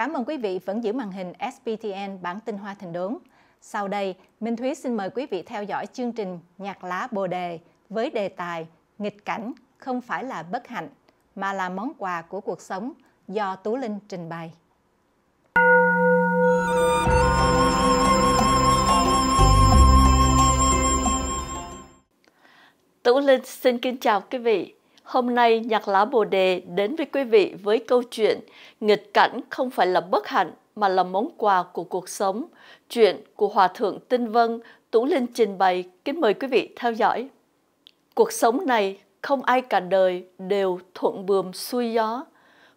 Cảm ơn quý vị vẫn giữ màn hình SBTN bản tin Hoa Thành Đốn. Sau đây, Minh Thúy xin mời quý vị theo dõi chương trình Nhạc lá Bồ đề với đề tài Nghịch cảnh không phải là bất hạnh mà là món quà của cuộc sống do Tú Linh trình bày. Tú Linh xin kính chào quý vị. Hôm nay, Nhạc Lá Bồ Đề đến với quý vị với câu chuyện Nghịch cảnh không phải là bất hạnh mà là món quà của cuộc sống. Chuyện của Hòa Thượng Tinh Vân, Tú Linh trình bày, kính mời quý vị theo dõi. Cuộc sống này, không ai cả đời đều thuận buồm xuôi gió.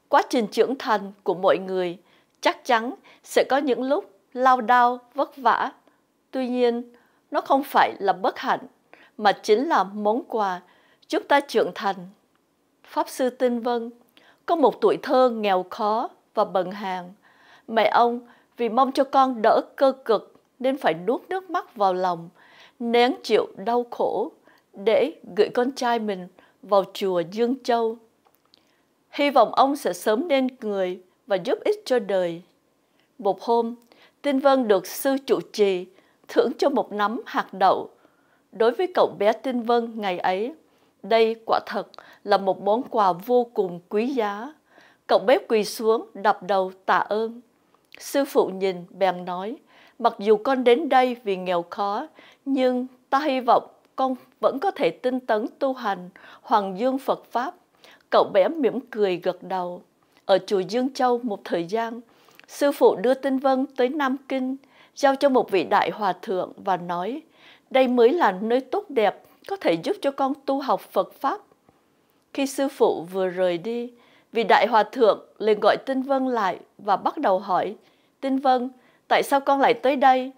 Quá trình trưởng thành của mọi người chắc chắn sẽ có những lúc lao đao, vất vả. Tuy nhiên, nó không phải là bất hạnh, mà chính là món quà giúp ta trưởng thành Pháp Sư Tinh Vân có một tuổi thơ nghèo khó và bần hàn. Mẹ ông vì mong cho con đỡ cơ cực nên phải nuốt nước mắt vào lòng, nén chịu đau khổ để gửi con trai mình vào chùa Dương Châu. Hy vọng ông sẽ sớm nên người và giúp ích cho đời. Một hôm, Tinh Vân được sư chủ trì thưởng cho một nắm hạt đậu. Đối với cậu bé Tinh Vân ngày ấy, đây quả thật là một món quà vô cùng quý giá. Cậu bếp quỳ xuống đập đầu tạ ơn. Sư phụ nhìn bèn nói, mặc dù con đến đây vì nghèo khó, nhưng ta hy vọng con vẫn có thể tinh tấn tu hành hoàng dương Phật Pháp. Cậu bé mỉm cười gật đầu. Ở chùa Dương Châu một thời gian, sư phụ đưa Tinh Vân tới Nam Kinh, giao cho một vị đại hòa thượng và nói, đây mới là nơi tốt đẹp có thể giúp cho con tu học Phật Pháp. Khi sư phụ vừa rời đi, vị đại hòa thượng liền gọi Tinh Vân lại và bắt đầu hỏi, Tinh Vân, tại sao con lại tới đây?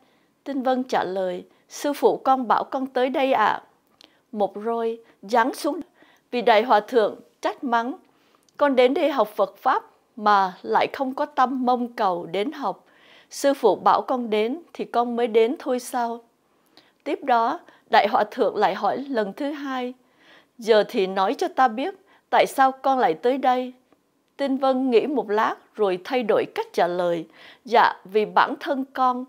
Tinh Vân trả lời, sư phụ con bảo con tới đây ạ. À. Một rồi giáng xuống, vị đại hòa thượng trách mắng, con đến đây học Phật Pháp mà lại không có tâm mong cầu đến học. Sư phụ bảo con đến thì con mới đến thôi sao? Tiếp đó, Đại Hòa Thượng lại hỏi lần thứ hai, giờ thì nói cho ta biết, tại sao con lại tới đây? Tinh Vân nghĩ một lát rồi thay đổi cách trả lời, dạ vì bản thân con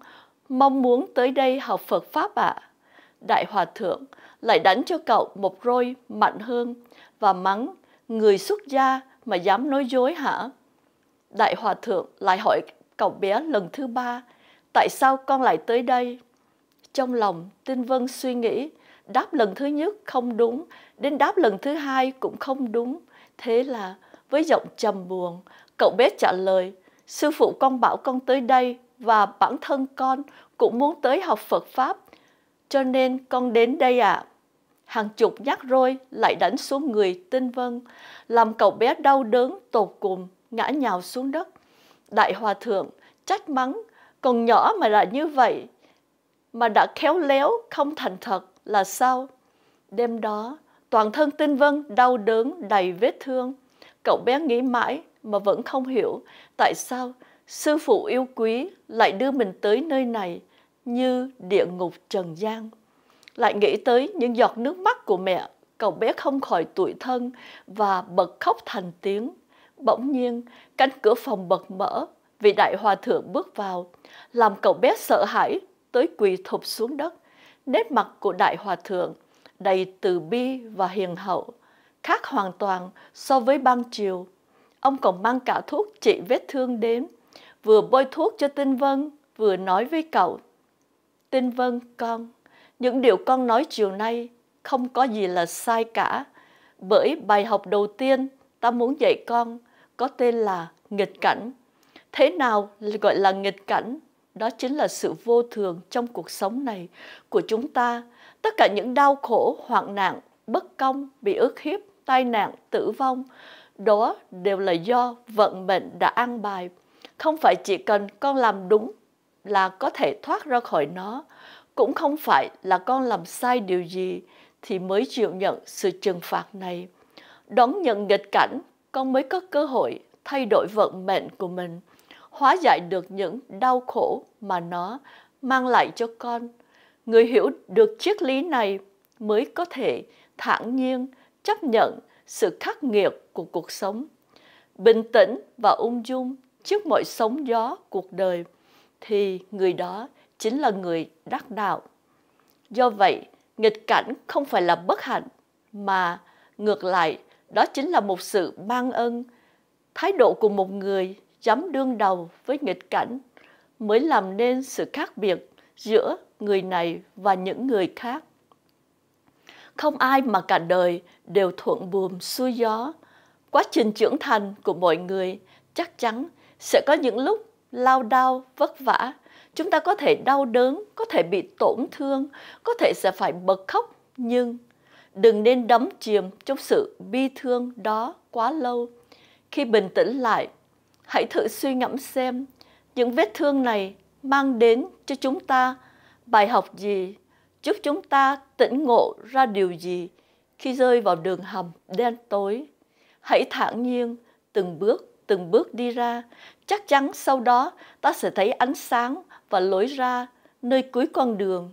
mong muốn tới đây học Phật Pháp ạ. À. Đại Hòa Thượng lại đánh cho cậu một roi mạnh hơn và mắng, người xuất gia mà dám nói dối hả? Đại Hòa Thượng lại hỏi cậu bé lần thứ ba, tại sao con lại tới đây? Trong lòng, Tinh Vân suy nghĩ, đáp lần thứ nhất không đúng, đến đáp lần thứ hai cũng không đúng. Thế là với giọng trầm buồn, cậu bé trả lời, sư phụ con bảo con tới đây và bản thân con cũng muốn tới học Phật Pháp, cho nên con đến đây ạ. À. Hàng chục nhát roi lại đánh xuống người Tinh Vân, làm cậu bé đau đớn tột cùng, ngã nhào xuống đất. Đại Hòa Thượng trách mắng, còn nhỏ mà lại như vậy, mà đã khéo léo không thành thật là sao? Đêm đó, toàn thân Tinh Vân đau đớn đầy vết thương. Cậu bé nghĩ mãi mà vẫn không hiểu tại sao sư phụ yêu quý lại đưa mình tới nơi này như địa ngục trần gian. Lại nghĩ tới những giọt nước mắt của mẹ, cậu bé không khỏi tủi thân và bật khóc thành tiếng. Bỗng nhiên, cánh cửa phòng bật mở vì đại hòa thượng bước vào, làm cậu bé sợ hãi tới quỳ thụp xuống đất. Nét mặt của Đại Hòa Thượng đầy từ bi và hiền hậu, khác hoàn toàn so với ban chiều. Ông còn mang cả thuốc trị vết thương đến, vừa bôi thuốc cho Tinh Vân, vừa nói với cậu. Tinh Vân con, những điều con nói chiều nay không có gì là sai cả, bởi bài học đầu tiên ta muốn dạy con có tên là nghịch cảnh. Thế nào gọi là nghịch cảnh? đó chính là sự vô thường trong cuộc sống này của chúng ta. Tất cả những đau khổ, hoạn nạn, bất công, bị ức hiếp, tai nạn, tử vong, đó đều là do vận mệnh đã an bài. Không phải chỉ cần con làm đúng là có thể thoát ra khỏi nó, cũng không phải là con làm sai điều gì thì mới chịu nhận sự trừng phạt này. Đón nhận nghịch cảnh, con mới có cơ hội thay đổi vận mệnh của mình hóa giải được những đau khổ mà nó mang lại cho con. Người hiểu được triết lý này mới có thể thản nhiên chấp nhận sự khắc nghiệt của cuộc sống, bình tĩnh và ung dung trước mọi sóng gió cuộc đời thì người đó chính là người đắc đạo. Do vậy, nghịch cảnh không phải là bất hạnh mà ngược lại đó chính là một sự ban ân. Thái độ của một người dám đương đầu với nghịch cảnh mới làm nên sự khác biệt giữa người này và những người khác. Không ai mà cả đời đều thuận buồm xuôi gió. Quá trình trưởng thành của mọi người chắc chắn sẽ có những lúc lao đao, vất vả. Chúng ta có thể đau đớn, có thể bị tổn thương, có thể sẽ phải bật khóc. Nhưng đừng nên đắm chìm trong sự bi thương đó quá lâu. Khi bình tĩnh lại, hãy thử suy ngẫm xem những vết thương này mang đến cho chúng ta bài học gì, giúp chúng ta tỉnh ngộ ra điều gì khi rơi vào đường hầm đen tối. Hãy thản nhiên từng bước từng bước đi ra, chắc chắn sau đó ta sẽ thấy ánh sáng và lối ra nơi cuối con đường.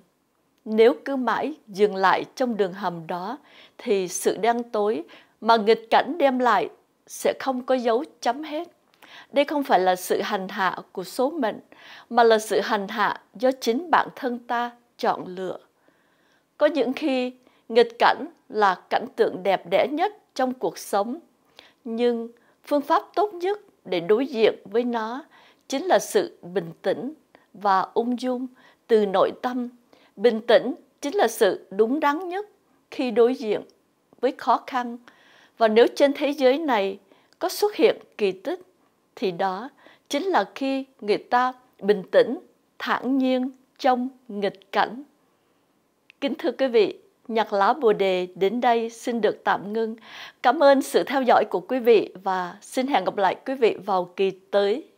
Nếu cứ mãi dừng lại trong đường hầm đó thì sự đen tối mà nghịch cảnh đem lại sẽ không có dấu chấm hết. Đây không phải là sự hành hạ của số mệnh, mà là sự hành hạ do chính bản thân ta chọn lựa. Có những khi, nghịch cảnh là cảnh tượng đẹp đẽ nhất trong cuộc sống, nhưng phương pháp tốt nhất để đối diện với nó chính là sự bình tĩnh và ung dung từ nội tâm. Bình tĩnh chính là sự đúng đắn nhất khi đối diện với khó khăn. Và nếu trên thế giới này có xuất hiện kỳ tích thì đó chính là khi người ta bình tĩnh thản nhiên trong nghịch cảnh kính thưa quý vị nhạc lá bồ đề đến đây xin được tạm ngưng cảm ơn sự theo dõi của quý vị và xin hẹn gặp lại quý vị vào kỳ tới